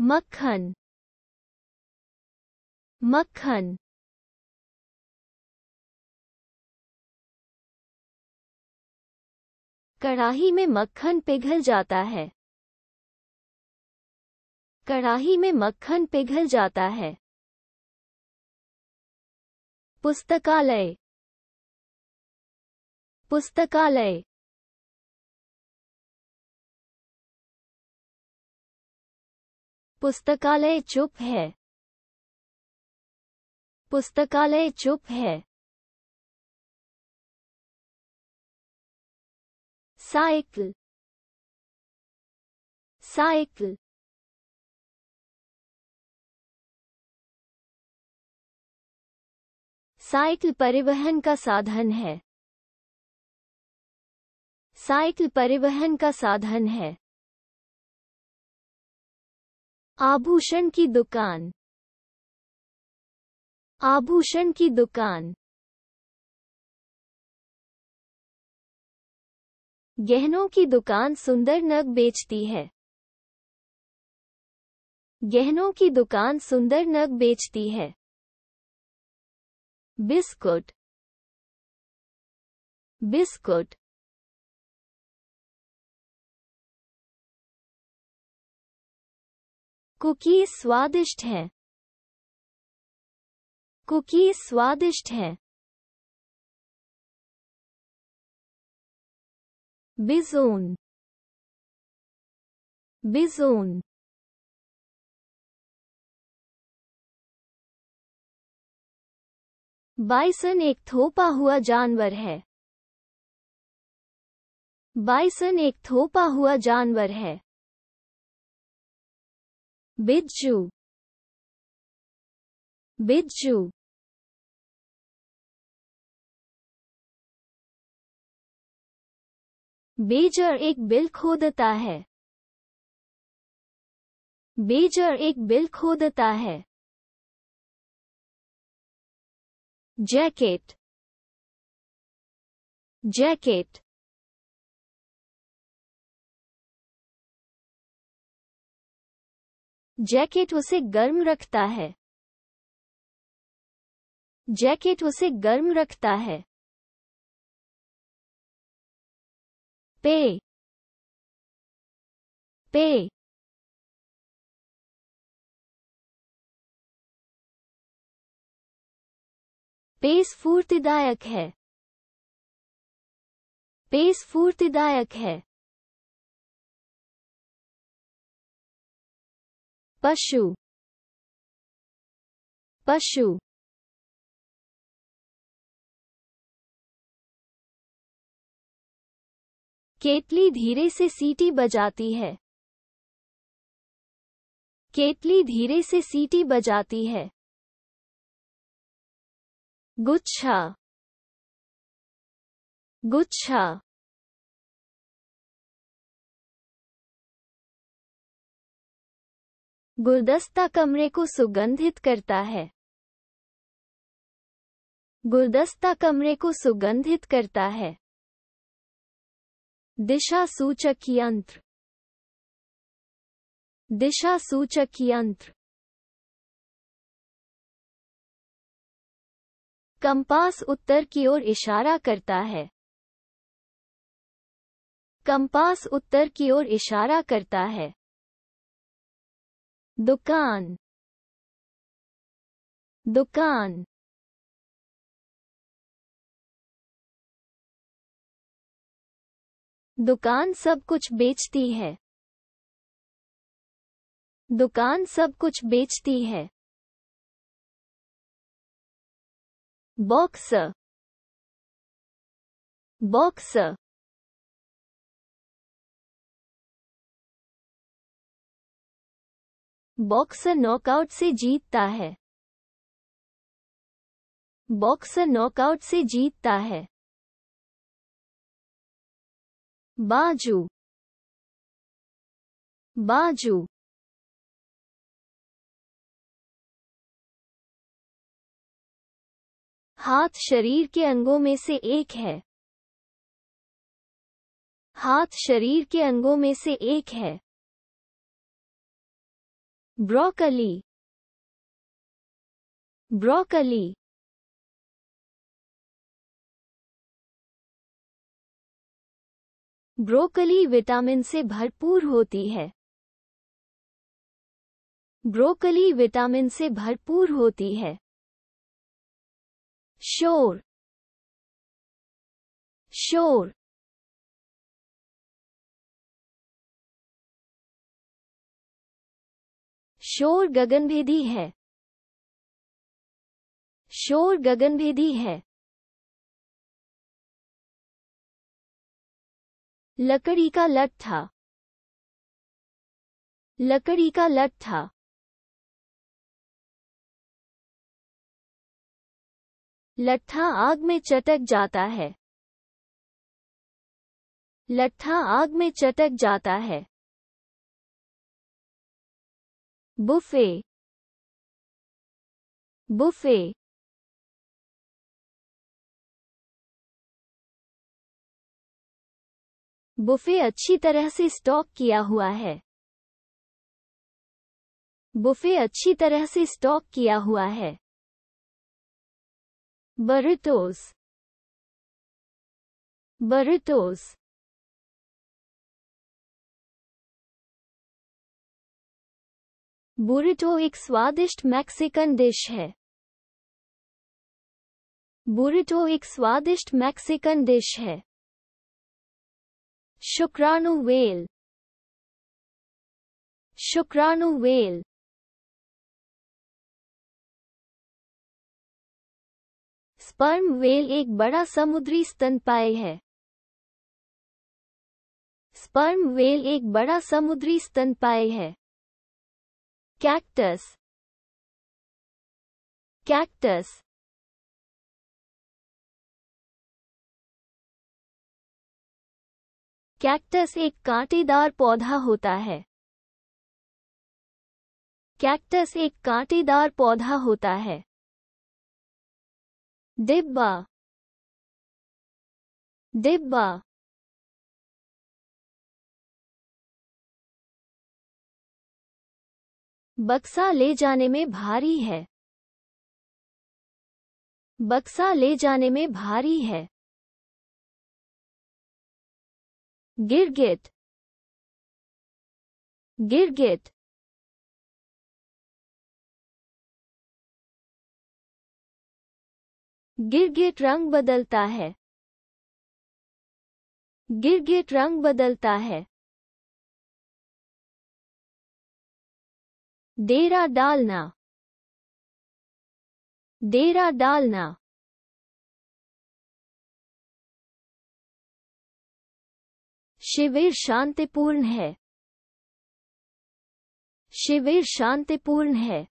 मक्खन मक्खन कढ़ाही में मक्खन पिघल जाता है कढ़ाही में मक्खन पिघल जाता है पुस्तकालय पुस्तकालय पुस्तकालय चुप है पुस्तकालय चुप है साइकिल साइकिल साइकिल परिवहन का साधन है साइकिल परिवहन का साधन है आभूषण की दुकान आभूषण की दुकान गहनों की दुकान सुंदर नग बेचती है गहनों की दुकान सुंदर नग बेचती है बिस्कुट बिस्कुट कुकी स्वादिष्ट है कुकी स्वादिष्ट है बिजोन बिजोन बाइसन एक थोपा हुआ जानवर है बाइसन एक थोपा हुआ जानवर है बिज्जू बिज्जू बेजर एक बिल खोदता है बेजर एक बिल खोदता है जैकेट जैकेट जैकेट उसे गर्म रखता है जैकेट उसे गर्म रखता है पे पे पेस फूर्तिदायक है पेस फूर्तिदायक है पशु पशु केतली धीरे से सीटी बजाती है केतली धीरे से सीटी बजाती है गुच्छा गुच्छा गुलदस्ता कमरे को सुगंधित करता है गुलदस्ता कमरे को सुगंधित करता है दिशा सूचक यंत्र दिशा सूचक यंत्र कंपास उत्तर की ओर इशारा करता है कंपास उत्तर की ओर इशारा करता है दुकान दुकान दुकान सब कुछ बेचती है दुकान सब कुछ बेचती है बॉक्स बॉक्स बॉक्सर नॉकआउट से जीतता है बॉक्सर नॉकआउट से जीतता है बाजू बाजू हाथ शरीर के अंगों में से एक है हाथ शरीर के अंगों में से एक है broccoli broccoli ब्रोकली विटामिन से भरपूर होती है ब्रोकली विटामिन से भरपूर होती है शोर शोर शोर गगनभेदी है शोर गगनभेदी है लकड़ी का लट था लकड़ी का लट था लट्ठा आग में चटक जाता है लट्ठा आग में चटक जाता है बुफे बुफे बुफे अच्छी तरह से स्टॉक किया हुआ है बुफे अच्छी तरह से स्टॉक किया हुआ है बरुतोस बरुतोस बुरिटो एक स्वादिष्ट मैक्सिकन डिश है बुरिटो एक स्वादिष्ट मैक्सिकन डिश है शुक्राणु वेल शुक्राणु वेल स्पर्म वेल एक बड़ा समुद्री पाए है स्पर्म वेल एक बड़ा समुद्री पाए है cactus cactus कैक्टस एक कांटेदार पौधा होता है कैक्टस एक कांटेदार पौधा होता है डिब्बा डिब्बा बक्सा ले जाने में भारी है बक्सा ले जाने में भारी है गिरगिट गिरगिट गिरगिट रंग बदलता है गिरगिट रंग बदलता है डेरा डालना डेरा डालना शिविर शांतिपूर्ण है शिविर शांतिपूर्ण है